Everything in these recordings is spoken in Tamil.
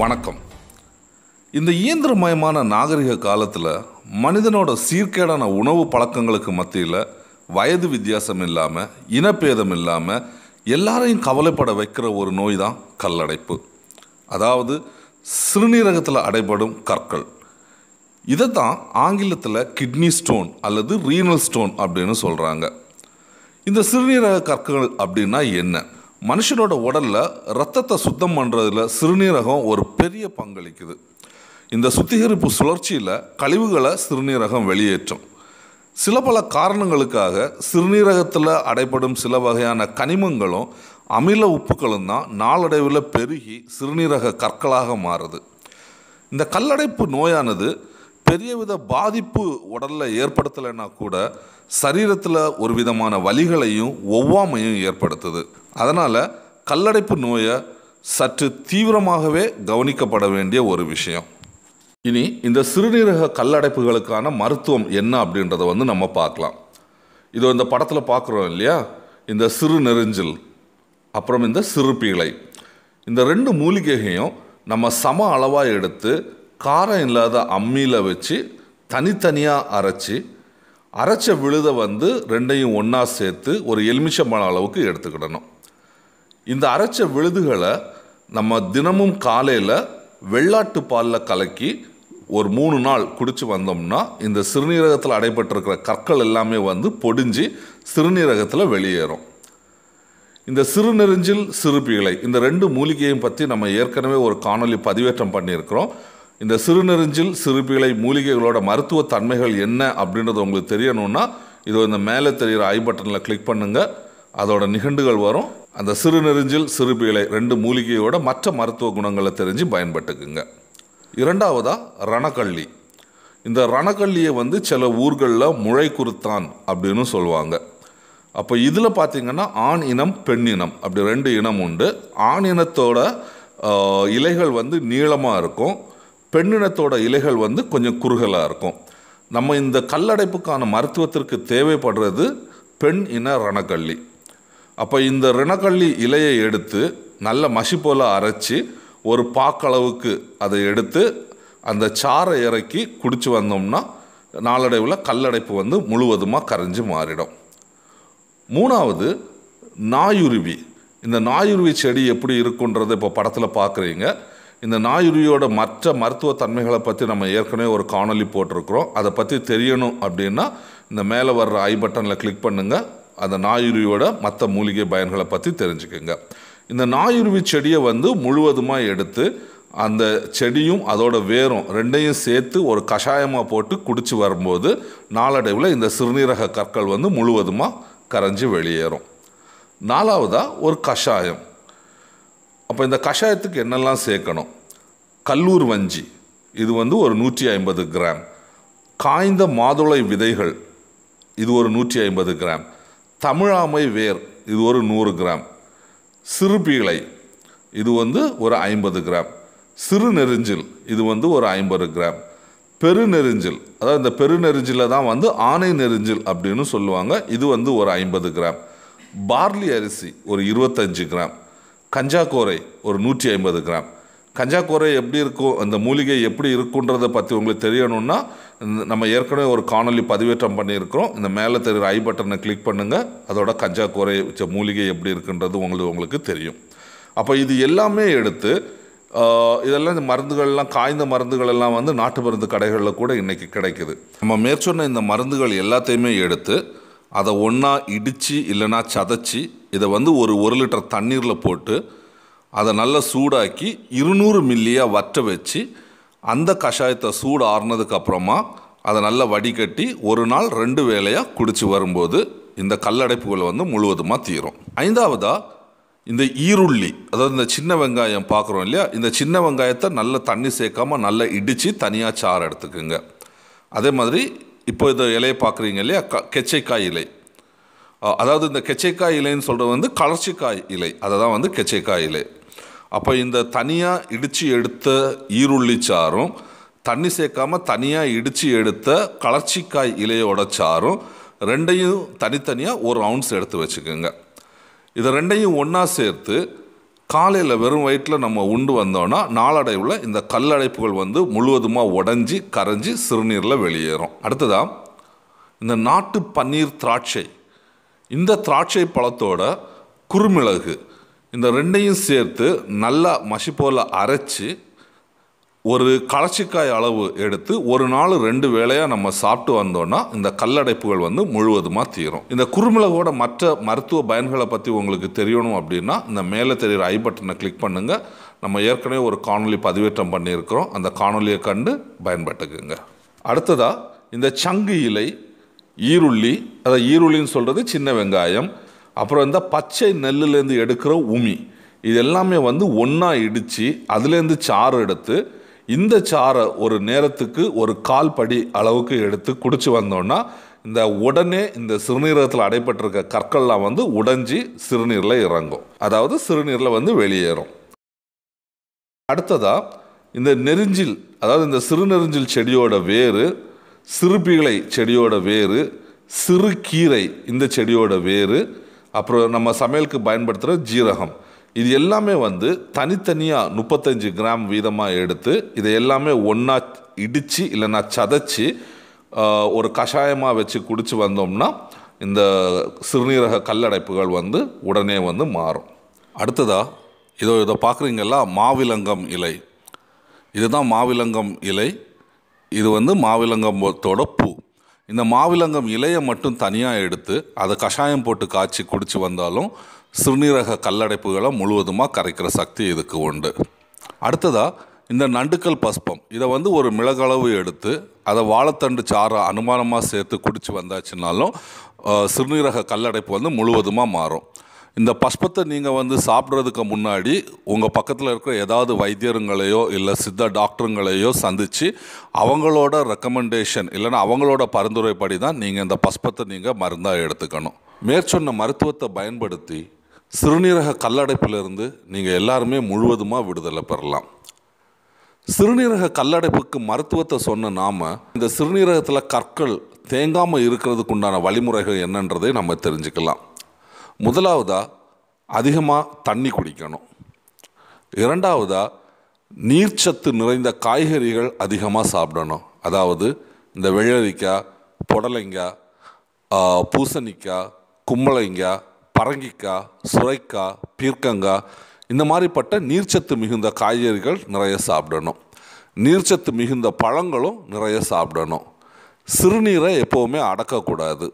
வணக்கம் இந்த இயந்திரமயமான நாகரிக காலத்தில் மனிதனோட சீர்கேடான உணவு பழக்கங்களுக்கு மத்தியில் வயது வித்தியாசம் இல்லாமல் இனப்பேதம் இல்லாமல் எல்லாரையும் கவலைப்பட வைக்கிற ஒரு நோய் தான் கல்லடைப்பு அதாவது சிறுநீரகத்தில் அடைபடும் கற்கள் இதை தான் ஆங்கிலத்தில் கிட்னி ஸ்டோன் அல்லது ரீனல் ஸ்டோன் அப்படின்னு சொல்கிறாங்க இந்த சிறுநீரக கற்கள் அப்படின்னா என்ன மனுஷனோட உடலில் ரத்தத்தை சுத்தம் பண்ணுறதுல சிறுநீரகம் ஒரு பெரிய பங்களிக்குது இந்த சுத்திகரிப்பு சுழற்சியில் கழிவுகளை சிறுநீரகம் வெளியேற்றும் சில பல காரணங்களுக்காக சிறுநீரகத்தில் அடைப்படும் சில வகையான கனிமங்களும் அமில உப்புக்களும் தான் நாளடைவில் பெருகி சிறுநீரக கற்களாக மாறுது இந்த கல்லடைப்பு நோயானது பெரிய வித பாதிப்பு உடலில் ஏற்படுத்தலைன்னா கூட சரீரத்தில் ஒரு விதமான வலிகளையும் ஒவ்வாமையும் ஏற்படுத்துது அதனால் கல்லடைப்பு நோயை சற்று தீவிரமாகவே கவனிக்கப்பட வேண்டிய ஒரு விஷயம் இனி இந்த சிறுநீரக கல்லடைப்புகளுக்கான மருத்துவம் என்ன அப்படின்றத வந்து நம்ம பார்க்கலாம் இது இந்த படத்தில் பார்க்குறோம் இல்லையா இந்த சிறு நெருஞ்சில் அப்புறம் இந்த சிறு இந்த ரெண்டு மூலிகைகையும் நம்ம சம அளவாக எடுத்து காரம் இல்லாத அம்மியில் வச்சு தனித்தனியாக அரைச்சி அரைச்ச விழுதை வந்து ரெண்டையும் ஒன்றா சேர்த்து ஒரு எலுமிச்சம்பழம் அளவுக்கு எடுத்துக்கிடணும் இந்த அரைச்ச விழுதுகளை நம்ம தினமும் காலையில் வெள்ளாட்டு பாலில் கலக்கி ஒரு மூணு நாள் குடித்து வந்தோம்னா இந்த சிறுநீரகத்தில் அடைபட்டிருக்கிற கற்கள் எல்லாமே வந்து பொடிஞ்சு சிறுநீரகத்தில் வெளியேறும் இந்த சிறுநெறிஞ்சில் சிறுபிகளை இந்த ரெண்டு மூலிகையும் பற்றி நம்ம ஏற்கனவே ஒரு காணொலி பதிவேற்றம் பண்ணியிருக்கிறோம் இந்த சிறுநெறிஞ்சில் சிறுபிளை மூலிகைகளோட மருத்துவ தன்மைகள் என்ன அப்படின்றது உங்களுக்கு தெரியணும்னா இதோ இந்த மேலே தெரிகிற ஐ பட்டனில் கிளிக் பண்ணுங்கள் அதோட நிகண்டுகள் வரும் அந்த சிறுநெறிஞ்சில் சிறுபிளை ரெண்டு மூலிகையோட மற்ற மருத்துவ குணங்களை தெரிஞ்சு பயன்பட்டுக்குங்க இரண்டாவதாக ரணக்கள்ளி இந்த ரணக்கள்ளியை வந்து சில ஊர்களில் முளை குருத்தான் அப்படின்னு சொல்லுவாங்க அப்போ இதில் பார்த்திங்கன்னா ஆண் இனம் பெண் இனம் அப்படி ரெண்டு இனம் உண்டு ஆண் இனத்தோட இலைகள் வந்து நீளமாக இருக்கும் பெண்ணினத்தோட இலைகள் வந்து கொஞ்சம் குறுகலாக இருக்கும் நம்ம இந்த கல்லடைப்புக்கான மருத்துவத்திற்கு தேவைப்படுறது பெண் இன ரணக்கள்ளி அப்போ இந்த ரணக்கள்ளி இலையை எடுத்து நல்ல மசி போல் அரைச்சி ஒரு பாக்களவுக்கு அதை எடுத்து அந்த சாறை இறக்கி குடித்து வந்தோம்னா நாளடைவில் கல்லடைப்பு வந்து முழுவதுமாக கரைஞ்சி மாறிடும் மூணாவது நாயுருவி இந்த நாயுருவி செடி எப்படி இருக்குன்றதை இப்போ படத்தில் பார்க்குறீங்க இந்த நாயுரியோட மற்ற மருத்துவ தன்மைகளை பற்றி நம்ம ஏற்கனவே ஒரு காணொலி போட்டிருக்கிறோம் அதை பற்றி தெரியணும் அப்படின்னா இந்த மேலே வர்ற ஐ பட்டனில் கிளிக் பண்ணுங்கள் அந்த நாயுருவியோட மற்ற மூலிகை பயன்களை பற்றி தெரிஞ்சுக்கோங்க இந்த நாயுருவி செடியை வந்து முழுவதுமாக எடுத்து அந்த செடியும் அதோட வேரும் ரெண்டையும் சேர்த்து ஒரு கஷாயமாக போட்டு குடித்து வரும்போது நாளடைவில் இந்த சிறுநீரக கற்கள் வந்து முழுவதுமாக கரைஞ்சி வெளியேறும் நாலாவதாக ஒரு கஷாயம் அப்போ இந்த கஷாயத்துக்கு என்னெல்லாம் சேர்க்கணும் கல்லூர் வஞ்சி இது வந்து ஒரு நூற்றி ஐம்பது கிராம் காய்ந்த மாதுளை விதைகள் இது ஒரு நூற்றி ஐம்பது கிராம் தமிழாமை வேர் இது ஒரு நூறு கிராம் சிறு இது வந்து ஒரு ஐம்பது கிராம் சிறு நெறிஞ்சில் இது வந்து ஒரு ஐம்பது கிராம் பெருநெறிஞ்சில் அதாவது இந்த பெருநெறிஞ்சில் தான் வந்து ஆனை நெறிஞ்சில் அப்படின்னு சொல்லுவாங்க இது வந்து ஒரு ஐம்பது கிராம் பார்லி அரிசி ஒரு இருபத்தஞ்சு கிராம் கஞ்சாக்கோரை ஒரு நூற்றி ஐம்பது கிராம் கஞ்சாக்கோரை எப்படி இருக்கும் அந்த மூலிகை எப்படி இருக்குன்றதை பற்றி உங்களுக்கு தெரியணும்னா நம்ம ஏற்கனவே ஒரு காணொலி பதிவேற்றம் பண்ணியிருக்கிறோம் இந்த மேலே தெரிகிற ஐ பட்டனை கிளிக் பண்ணுங்கள் அதோட கஞ்சாக்கோரை வச்ச மூலிகை எப்படி இருக்குன்றது உங்களுக்கு உங்களுக்கு தெரியும் அப்போ இது எல்லாமே எடுத்து இதெல்லாம் இந்த மருந்துகள்லாம் காய்ந்த மருந்துகள் எல்லாம் வந்து நாட்டு மருந்து கடைகளில் கூட இன்றைக்கி கிடைக்குது நம்ம மேற்சொன்ன இந்த மருந்துகள் எல்லாத்தையுமே எடுத்து அதை ஒன்றா இடித்து இல்லைனா சதைச்சி இதை வந்து ஒரு ஒரு லிட்டர் தண்ணீரில் போட்டு அதை நல்லா சூடாக்கி இருநூறு மில்லியாக வற்ற வச்சு அந்த கஷாயத்தை சூடு ஆறுனதுக்கப்புறமா அதை நல்லா வடிகட்டி ஒரு நாள் ரெண்டு வேலையாக குடித்து வரும்போது இந்த கல்லடைப்புகளை வந்து முழுவதுமாக தீரும் ஐந்தாவதாக இந்த ஈருள்ளி அதாவது இந்த சின்ன வெங்காயம் பார்க்குறோம் இல்லையா இந்த சின்ன வெங்காயத்தை நல்ல தண்ணி சேர்க்காமல் நல்லா இடித்து தனியாக சாறு எடுத்துக்குங்க அதே மாதிரி இப்போ இதை இலையை பார்க்குறீங்க இல்லையா க கெச்சைக்காய் இலை அதாவது இந்த கெச்சைக்காய் இலைன்னு சொல்கிறது வந்து கலர்ச்சிக்காய் இலை அதை தான் வந்து கெச்சைக்காய் இலை அப்போ இந்த தனியாக இடித்து எடுத்த ஈருள்ளி சாரும் தண்ணி சேர்க்காமல் தனியாக இடித்து எடுத்த கலர்ச்சிக்காய் இலையோட சாரும் ரெண்டையும் தனித்தனியாக ஒரு அவுன்ஸ் எடுத்து வச்சுக்கோங்க இதை ரெண்டையும் ஒன்றா சேர்த்து காலையில் வெறும் வயிற்றில் நம்ம உண்டு வந்தோன்னா நாளடைவில் இந்த கல்லடைப்புகள் வந்து முழுவதுமாக உடஞ்சி கரைஞ்சி சிறுநீரில் வெளியேறும் அடுத்ததாக இந்த நாட்டு பன்னீர் திராட்சை இந்த திராட்சை பழத்தோட குறுமிளகு இந்த ரெண்டையும் சேர்த்து நல்லா மஷி போல் அரைச்சி ஒரு களைச்சிக்காய் அளவு எடுத்து ஒரு நாள் ரெண்டு வேளையாக நம்ம சாப்பிட்டு வந்தோன்னா இந்த கல்லடைப்புகள் வந்து முழுவதுமாக தீரும் இந்த குறுமிளகோட மற்ற மருத்துவ பயன்களை பற்றி உங்களுக்கு தெரியணும் அப்படின்னா இந்த மேலே தெரிகிற ஐ பட்டனை கிளிக் பண்ணுங்கள் நம்ம ஏற்கனவே ஒரு காணொலி பதிவேற்றம் பண்ணியிருக்கிறோம் அந்த காணொலியை கண்டு பயன்பட்டுக்குங்க அடுத்ததாக இந்த சங்கு இலை ஈருள்ளி அதை ஈருள்ளின்னு சொல்கிறது சின்ன வெங்காயம் அப்புறம் இந்த பச்சை நெல்லுலேருந்து எடுக்கிற உமி இது எல்லாமே வந்து ஒன்றா இடித்து அதுலேருந்து சாறு எடுத்து இந்த சாறை ஒரு நேரத்துக்கு ஒரு கால் படி அளவுக்கு எடுத்து குடித்து வந்தோன்னா இந்த உடனே இந்த சிறுநீரகத்தில் அடைப்பட்டிருக்க கற்கள்லாம் வந்து உடைஞ்சி சிறுநீரில் இறங்கும் அதாவது சிறுநீரில் வந்து வெளியேறும் அடுத்ததாக இந்த நெரிஞ்சில் அதாவது இந்த சிறுநெருஞ்சில் செடியோட வேறு சிறுபிகளை செடியோட வேறு சிறு கீரை இந்த செடியோட வேறு அப்புறம் நம்ம சமையலுக்கு பயன்படுத்துகிற ஜீரகம் இது எல்லாமே வந்து தனித்தனியாக முப்பத்தஞ்சு கிராம் வீதமாக எடுத்து இதை எல்லாமே ஒன்றா இடித்து இல்லைன்னா சதைச்சி ஒரு கஷாயமாக வச்சு குடித்து வந்தோம்னா இந்த சிறுநீரக கல்லடைப்புகள் வந்து உடனே வந்து மாறும் அடுத்ததாக இதோ இதை பார்க்குறீங்களா மாவிலங்கம் இலை இதுதான் மாவிலங்கம் இலை இது வந்து மாவிலங்கம்பத்தோட பூ இந்த மாவிலங்கம் இலையை மட்டும் தனியாக எடுத்து அதை கஷாயம் போட்டு காய்ச்சி குடித்து வந்தாலும் சிறுநீரக கல்லடைப்புகளை முழுவதுமாக கரைக்கிற சக்தி இதுக்கு உண்டு அடுத்ததாக இந்த நண்டுக்கல் பஸ்பம் இதை வந்து ஒரு மிளகளவு எடுத்து அதை வாழைத்தண்டு சாறை அனுமானமாக சேர்த்து குடித்து வந்தாச்சுனாலும் சிறுநீரக கல்லடைப்பு வந்து முழுவதுமாக மாறும் இந்த பஷ்பத்தை நீங்கள் வந்து சாப்பிட்றதுக்கு முன்னாடி உங்கள் பக்கத்தில் இருக்கிற ஏதாவது வைத்தியருங்களையோ இல்லை சித்த டாக்டருங்களையோ சந்தித்து அவங்களோட ரெக்கமெண்டேஷன் இல்லைன்னா அவங்களோட பரிந்துரைப்படி தான் நீங்கள் இந்த பஸ்பத்தை நீங்கள் மருந்தாக எடுத்துக்கணும் மேற்சொன்ன மருத்துவத்தை பயன்படுத்தி சிறுநீரக கல்லடைப்பிலிருந்து நீங்கள் எல்லாருமே முழுவதுமாக விடுதலை பெறலாம் சிறுநீரக கல்லடைப்புக்கு மருத்துவத்தை சொன்ன நாம் இந்த சிறுநீரகத்தில் கற்கள் தேங்காமல் இருக்கிறதுக்குண்டான வழிமுறைகள் என்னன்றதை நம்ம தெரிஞ்சுக்கலாம் முதலாவதாக அதிகமாக தண்ணி குடிக்கணும் இரண்டாவதாக நீர்ச்சத்து நிறைந்த காய்கறிகள் அதிகமாக சாப்பிடணும் அதாவது இந்த வெள்ளரிக்காய் புடலைங்காய் பூசணிக்காய் கும்பளைங்காய் பரங்கிக்காய் சுரைக்காய் பீர்க்கங்காய் இந்த மாதிரிப்பட்ட நீர்ச்சத்து மிகுந்த காய்கறிகள் நிறைய சாப்பிடணும் நீர்ச்சத்து மிகுந்த பழங்களும் நிறைய சாப்பிடணும் சிறுநீரை எப்போவுமே அடக்கக்கூடாது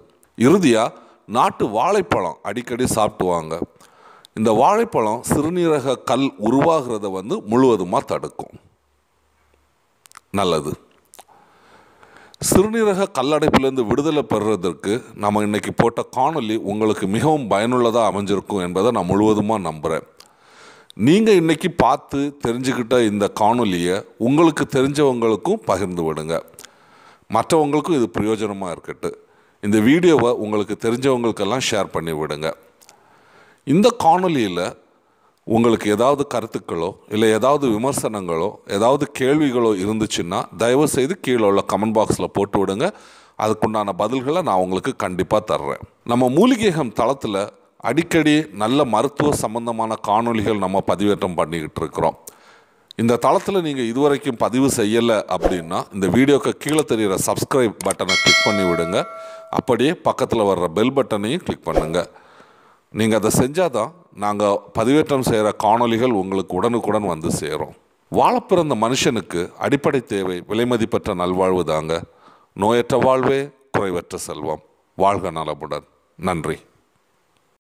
இறுதியாக நாட்டு வாழைப்பழம் அடிக்கடி சாப்பிடுவாங்க இந்த வாழைப்பழம் சிறுநீரக கல் உருவாகிறத வந்து முழுவதுமாக தடுக்கும் நல்லது சிறுநீரக கல்லடைப்பிலிருந்து விடுதலை பெறுறதற்கு நம்ம இன்றைக்கி போட்ட காணொலி உங்களுக்கு மிகவும் பயனுள்ளதாக அமைஞ்சிருக்கும் என்பதை நான் முழுவதுமாக நம்புகிறேன் நீங்கள் இன்றைக்கி பார்த்து தெரிஞ்சுக்கிட்ட இந்த காணொலியை உங்களுக்கு தெரிஞ்சவங்களுக்கும் பகிர்ந்து விடுங்க மற்றவங்களுக்கும் இது பிரயோஜனமாக இருக்கட்டும் இந்த வீடியோவை உங்களுக்கு தெரிஞ்சவங்களுக்கெல்லாம் ஷேர் பண்ணி விடுங்க இந்த காணொலியில் உங்களுக்கு ஏதாவது கருத்துக்களோ இல்லை ஏதாவது விமர்சனங்களோ ஏதாவது கேள்விகளோ இருந்துச்சுன்னா தயவுசெய்து கீழே உள்ள கமெண்ட் பாக்ஸில் போட்டு விடுங்க அதுக்குண்டான பதில்களை நான் உங்களுக்கு கண்டிப்பாக தர்றேன் நம்ம மூலிகைகம் தளத்தில் அடிக்கடி நல்ல மருத்துவ சம்பந்தமான காணொலிகள் நம்ம பதிவேற்றம் பண்ணிக்கிட்டு இருக்கிறோம் இந்த தளத்தில் நீங்கள் இதுவரைக்கும் பதிவு செய்யலை அப்படின்னா இந்த வீடியோக்கு கீழே தெரிகிற சப்ஸ்கிரைப் பட்டனை கிளிக் பண்ணி விடுங்க அப்படியே பக்கத்தில் வர்ற பெல் பட்டனையும் கிளிக் பண்ணுங்கள் நீங்கள் அதை செஞ்சால் தான் நாங்கள் பதிவேற்றம் செய்கிற காணொலிகள் உங்களுக்கு உடனுக்குடன் வந்து சேரும் வாழப்பிறந்த மனுஷனுக்கு அடிப்படை தேவை விலைமதிப்பற்ற நல்வாழ்வு தாங்க நோயற்ற வாழ்வே குறைவற்ற செல்வம் வாழ்க நலமுடன் நன்றி